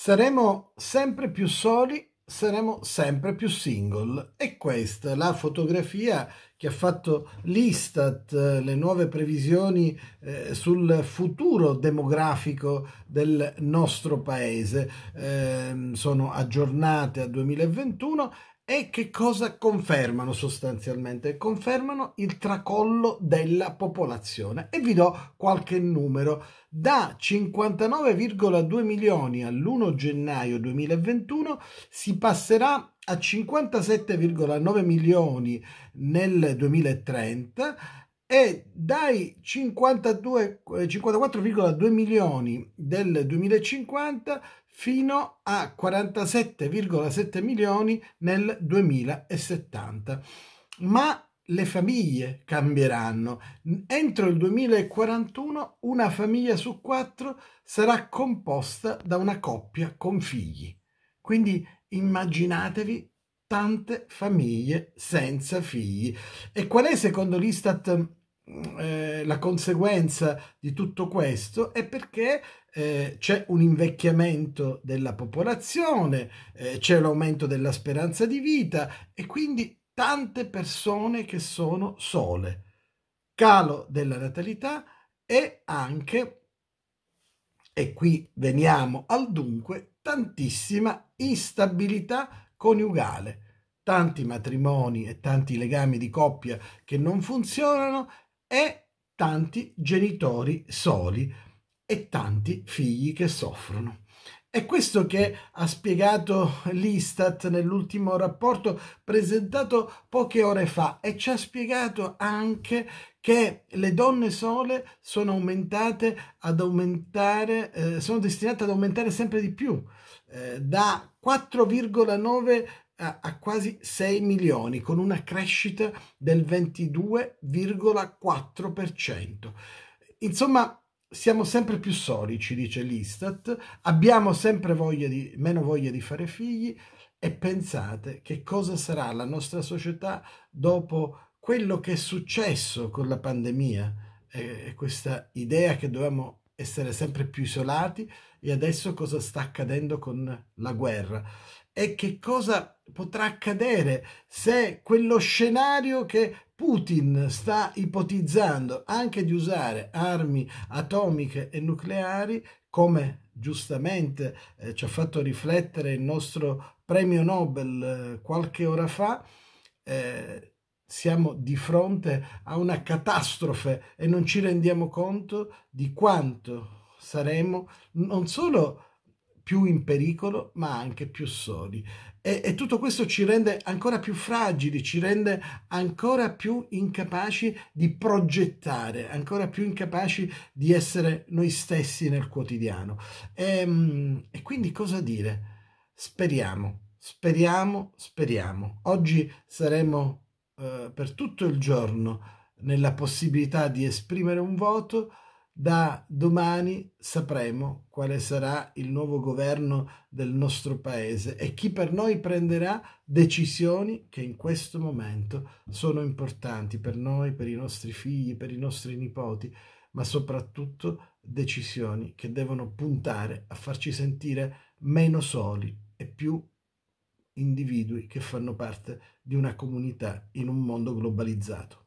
Saremo sempre più soli, saremo sempre più single. E questa è la fotografia che ha fatto l'Istat, eh, le nuove previsioni eh, sul futuro demografico del nostro paese. Eh, sono aggiornate a 2021 e che cosa confermano sostanzialmente? Confermano il tracollo della popolazione e vi do qualche numero. Da 59,2 milioni all'1 gennaio 2021 si passerà a 57,9 milioni nel 2030 e dai 54,2 eh, milioni del 2050 fino a 47,7 milioni nel 2070. Ma le famiglie cambieranno. Entro il 2041 una famiglia su quattro sarà composta da una coppia con figli. Quindi immaginatevi tante famiglie senza figli. E qual è secondo l'Istat mm, eh, la conseguenza di tutto questo? È perché eh, c'è un invecchiamento della popolazione, eh, c'è l'aumento della speranza di vita e quindi tante persone che sono sole, calo della natalità e anche, e qui veniamo al dunque, tantissima instabilità coniugale. Tanti matrimoni e tanti legami di coppia che non funzionano e tanti genitori soli e tanti figli che soffrono. È questo che ha spiegato l'Istat nell'ultimo rapporto presentato poche ore fa e ci ha spiegato anche che le donne sole sono aumentate ad aumentare, eh, sono destinate ad aumentare sempre di più. Eh, da 4,9 a, quasi 6 milioni con una crescita del 22,4%. Insomma, siamo sempre più soli, ci dice l'Istat, abbiamo sempre voglia di, meno voglia di fare figli e pensate che cosa sarà la nostra società dopo quello che è successo con la pandemia, eh, questa idea che dovevamo essere sempre più isolati e adesso cosa sta accadendo con la guerra e che cosa potrà accadere se quello scenario che Putin sta ipotizzando anche di usare armi atomiche e nucleari come giustamente eh, ci ha fatto riflettere il nostro premio Nobel eh, qualche ora fa eh, siamo di fronte a una catastrofe e non ci rendiamo conto di quanto saremo non solo più in pericolo, ma anche più soli. E, e, tutto questo ci rende ancora più fragili, ci rende ancora più incapaci di progettare, ancora più incapaci di essere noi stessi nel quotidiano. E, ehm, e quindi cosa dire? Speriamo, speriamo, speriamo. Oggi saremo eh, per tutto il giorno nella possibilità di esprimere un voto, da domani sapremo quale sarà il nuovo governo del nostro paese e chi per noi prenderà decisioni che in questo momento sono importanti per noi, per i nostri figli, per i nostri nipoti, ma soprattutto decisioni che devono puntare a farci sentire meno soli e più individui che fanno parte di una comunità in un mondo globalizzato.